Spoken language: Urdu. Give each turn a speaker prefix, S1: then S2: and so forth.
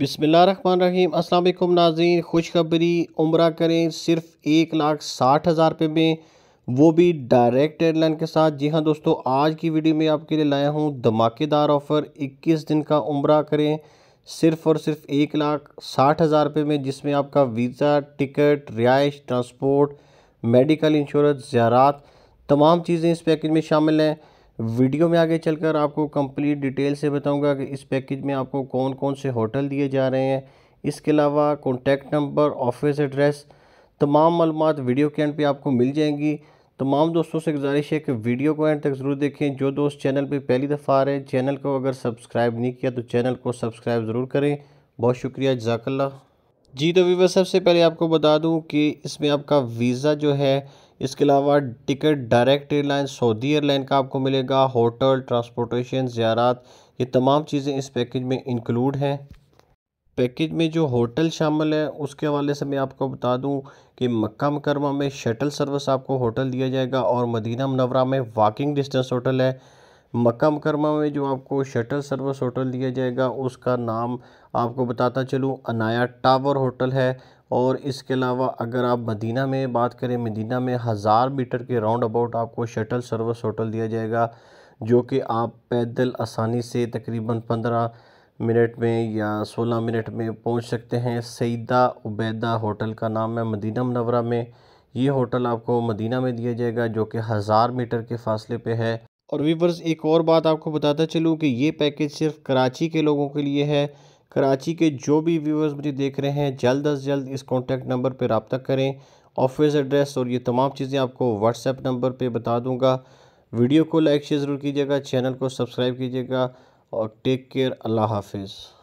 S1: بسم اللہ الرحمن الرحیم السلام علیکم ناظرین خوشخبری عمرہ کریں صرف ایک لاکھ ساٹھ ہزار روپے میں وہ بھی ڈائریکٹ ایئر لائن کے ساتھ جی ہاں دوستو آج کی ویڈیو میں آپ کے لیے لایا ہوں دھماکے دار آفر اکیس دن کا عمرہ کریں صرف اور صرف ایک لاکھ ساٹھ ہزار روپے میں جس میں آپ کا ویزا ٹکٹ رہائش ٹرانسپورٹ میڈیکل انشورنس زیارات تمام چیزیں اس پیکج میں شامل ہیں ویڈیو میں آگے چل کر آپ کو کمپلیٹ ڈیٹیل سے بتاؤں گا کہ اس پیکیج میں آپ کو کون کون سے ہوٹل دیے جا رہے ہیں اس کے علاوہ کانٹیکٹ نمبر آفیس ایڈریس تمام معلومات ویڈیو کے اینڈ پہ آپ کو مل جائیں گی تمام دوستوں سے گزارش ہے کہ ویڈیو کو اینڈ تک ضرور دیکھیں جو دوست چینل پہ پہلی دفعہ آ رہے ہیں چینل کو اگر سبسکرائب نہیں کیا تو چینل کو سبسکرائب ضرور کریں بہت شکریہ جزاک اللہ جی تو ویور سب سے پہلے آپ کو بتا دوں کہ اس میں آپ کا ویزا جو ہے اس کے علاوہ ticket direct airline Saudi airline کا آپ کو ملے گا ہوٹل ٹرانسپورٹیشن زیارات یہ تمام چیزیں اس پیکیج میں انکلوڈ ہیں پیکیج میں جو ہوٹل شامل ہے اس کے حوالے سے میں آپ کو بتا دوں کہ مکہ مکرمہ میں شٹل سروس آپ کو ہوٹل دیا جائے گا اور مدینہ منورہ میں واکنگ ڈسٹنس ہوٹل ہے مکہ مکرمہ میں جو آپ کو شٹل سروس ہوٹل دیا جائے گا اس کا نام آپ کو بتاتا چلوں انایا ٹاور ہوٹل ہے اور اس کے علاوہ اگر آپ مدینہ میں بات کریں مدینہ میں ہزار میٹر کے راؤنڈ اباؤٹ آپ کو شٹل سروس ہوٹل دیا جائے گا جو کہ آپ پیدل آسانی سے تقریباً پندرہ منٹ میں یا سولہ منٹ میں پہنچ سکتے ہیں سیدہ عبیدہ ہوٹل کا نام ہے مدینہ منورہ میں یہ ہوٹل آپ کو مدینہ میں دیا جائے گا جو کہ ہزار میٹر کے فاصلے پہ ہے اور ویورز ایک اور بات آپ کو بتاتا چلوں کہ یہ پیکیج صرف کراچی کے لوگوں کے لیے ہے کراچی کے جو بھی ویورز مجھے دیکھ رہے ہیں جلد از جلد اس کانٹیکٹ نمبر پہ رابطہ کریں آفس ایڈریس اور یہ تمام چیزیں آپ کو واٹس ایپ نمبر پہ بتا دوں گا ویڈیو کو لائک شیئر ضرور کیجیے گا چینل کو سبسکرائب کیجیے گا اور ٹیک کیئر اللہ حافظ